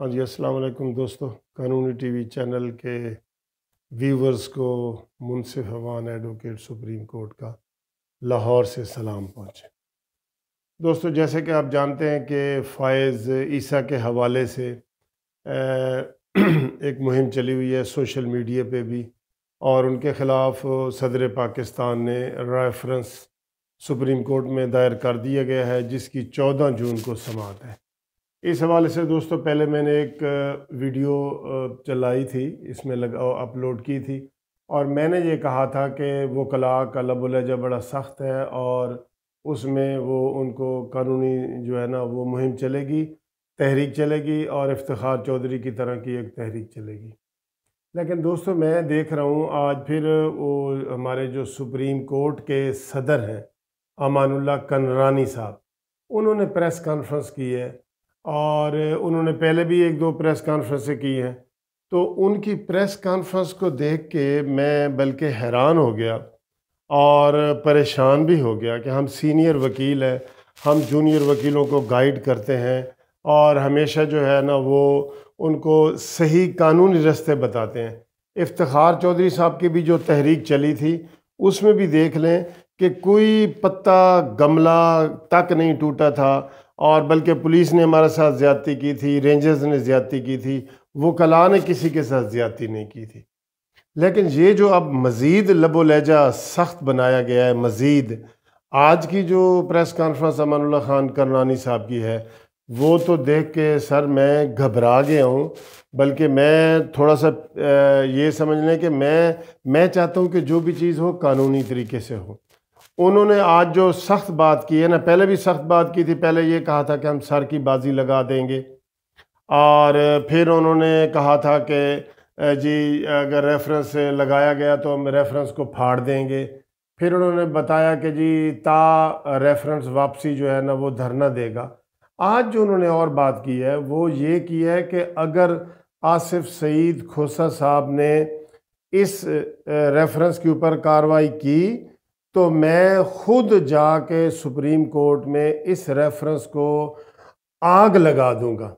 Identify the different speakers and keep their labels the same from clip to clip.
Speaker 1: ہاں جی السلام علیکم دوستو قانونی ٹی وی چینل کے ویورز کو Munsif Awan advocate Supreme Court کا لاہور سے سلام پہنچے دوستو جیسے کہ آپ جانتے ہیں کہ فائز عیسیٰ کے حوالے سے ایک مہم چلی ہوئی ہے سوشل میڈیا پہ بھی اور ان کے خلاف صدر پاکستان نے ریفرنس سپریم کورٹ میں دائر کر دیا گیا ہے جس کی چودہ جون کو سماعت ہے اس حوالے سے دوستو پہلے میں نے ایک ویڈیو چلائی تھی اس میں لگا اپلوڈ کی تھی اور میں نے یہ کہا تھا کہ وہ کلاک لب الجہ بڑا سخت ہے اور اس میں وہ ان کو قانونی جو ہے نا وہ مہم چلے گی تحریک چلے گی اور افتخار چودھری کی طرح کی ایک تحریک چلے گی لیکن دوستو میں دیکھ رہا ہوں آج پھر وہ ہمارے جو سپریم کورٹ کے صدر ہیں امان اللہ کنرانی صاحب انہوں نے پریس کانفرنس کی ہے اور انہوں نے پہلے بھی ایک دو پریس کانفرنسیں کی ہیں تو ان کی پریس کانفرنس کو دیکھ کے میں بلکہ حیران ہو گیا اور پریشان بھی ہو گیا کہ ہم سینئر وکیل ہیں ہم جونیئر وکیلوں کو گائیڈ کرتے ہیں اور ہمیشہ جو ہے نا وہ ان کو صحیح قانونی رستے بتاتے ہیں افتخار چودھری صاحب کی بھی جو تحریک چلی تھی اس میں بھی دیکھ لیں کہ کوئی پتہ گملہ تک نہیں ٹوٹا تھا اور بلکہ پولیس نے ہمارے ساتھ زیادتی کی تھی رینجرز نے زیادتی کی تھی وہ کلا نے کسی کے ساتھ زیادتی نہیں کی تھی لیکن یہ جو اب مزید لب و لہجہ سخت بنایا گیا ہے مزید آج کی جو پریس کانفرنس امان اللہ خان کرنانی صاحب کی ہے وہ تو دیکھ کے سر میں گھبرا گیا ہوں بلکہ میں تھوڑا سا یہ سمجھ لیں کہ میں میں چاہتا ہوں کہ جو بھی چیز ہو قانونی طریقے سے ہو انہوں نے آج جو سخت بات کی ہے نا پہلے بھی سخت بات کی تھی پہلے یہ کہا تھا کہ ہم سر کی بازی لگا دیں گے اور پھر انہوں نے کہا تھا کہ جی اگر ریفرنس لگایا گیا تو ہم ریفرنس کو پھاڑ دیں گے پھر انہوں نے بتایا کہ جی تا ریفرنس واپسی جو ہے نا وہ دھرنا دے گا آج جو انہوں نے اور بات کی ہے وہ یہ کی ہے کہ اگر آصف سعید کھوسا صاحب نے اس ریفرنس کے اوپر کاروائی کی تو میں خود جا کے سپریم کورٹ میں اس ریفرنس کو آگ لگا دوں گا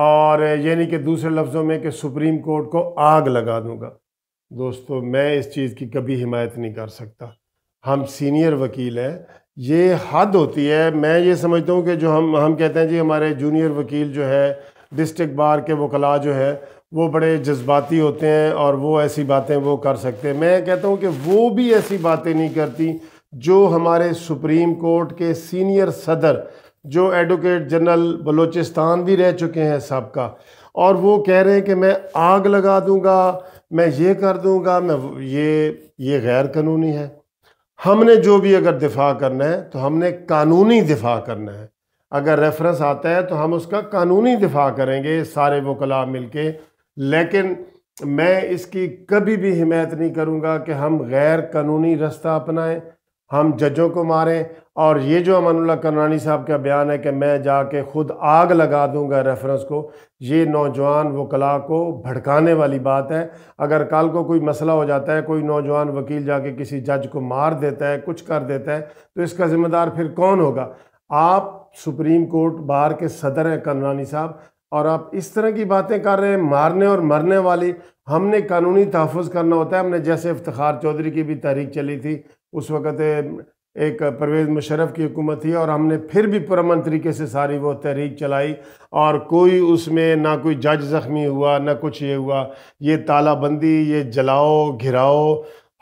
Speaker 1: اور یعنی کہ دوسرے لفظوں میں کہ سپریم کورٹ کو آگ لگا دوں گا دوستو میں اس چیز کی کبھی حمایت نہیں کر سکتا ہم سینئر وکیل ہیں یہ حد ہوتی ہے میں یہ سمجھتا ہوں کہ جو ہم ہم کہتے ہیں جی ہمارے جونیئر وکیل جو ہے ڈسٹک بار کے وکلا جو ہے وہ بڑے جذباتی ہوتے ہیں اور وہ ایسی باتیں وہ کر سکتے ہیں میں کہتا ہوں کہ وہ بھی ایسی باتیں نہیں کرتی جو ہمارے سپریم کورٹ کے سینئر صدر جو ایڈوکیٹ جنرل بلوچستان بھی رہ چکے ہیں سب کا اور وہ کہہ رہے ہیں کہ میں آگ لگا دوں گا میں یہ کر دوں گا میں یہ یہ غیر قانونی ہے ہم نے جو بھی اگر دفاع کرنا ہے تو ہم نے قانونی دفاع کرنا ہے اگر ریفرنس آتا ہے تو ہم اس کا قانونی دفاع کریں گے سارے وکلا مل کے لیکن میں اس کی کبھی بھی حمایت نہیں کروں گا کہ ہم غیر قانونی رستہ اپنائیں ہم ججوں کو ماریں اور یہ جو امان اللہ کرنانی صاحب کا بیان ہے کہ میں جا کے خود آگ لگا دوں گا ریفرنس کو یہ نوجوان وکلاء کو بھڑکانے والی بات ہے اگر کل کو کوئی مسئلہ ہو جاتا ہے کوئی نوجوان وکیل جا کے کسی جج کو مار دیتا ہے کچھ کر دیتا ہے تو اس کا ذمہ دار پھر کون ہوگا آپ سپریم کورٹ بار کے صدر ہیں کرنانی صاحب اور آپ اس طرح کی باتیں کر رہے ہیں مارنے اور مرنے والی ہم نے قانونی تحفظ کرنا ہوتا ہے ہم نے جیسے افتخار چودھری کی بھی تحریک چلی تھی اس وقت ایک پرویز مشرف کی حکومت تھی اور ہم نے پھر بھی پرامن طریقے سے ساری وہ تحریک چلائی اور کوئی اس میں نہ کوئی جج زخمی ہوا نہ کچھ یہ ہوا یہ تالہ بندی یہ جلاؤ گھراؤ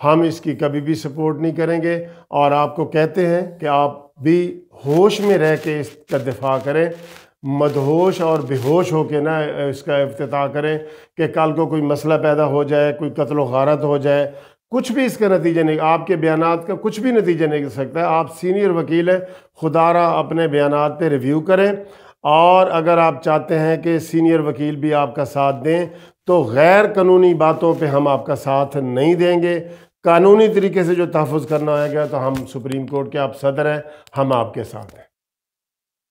Speaker 1: ہم اس کی کبھی بھی سپورٹ نہیں کریں گے اور آپ کو کہتے ہیں کہ آپ بھی ہوش میں رہ کے اس کا دفاع کریں مدہوش اور بے ہوش ہو کے نا اس کا افتتاح کریں کہ کل کو کوئی مسئلہ پیدا ہو جائے کوئی قتل و غارت ہو جائے کچھ بھی اس کا نتیجہ نہیں آپ کے بیانات کا کچھ بھی نتیجہ نہیں سکتا ہے آپ سینئر وکیل ہیں خدا را اپنے بیانات پہ ریویو کریں اور اگر آپ چاہتے ہیں کہ سینئر وکیل بھی آپ کا ساتھ دیں تو غیر قانونی باتوں پہ ہم آپ کا ساتھ نہیں دیں گے قانونی طریقے سے جو تحفظ کرنا ہے گا تو ہم سپریم کورٹ کے آپ صدر ہیں ہم آپ کے ساتھ ہیں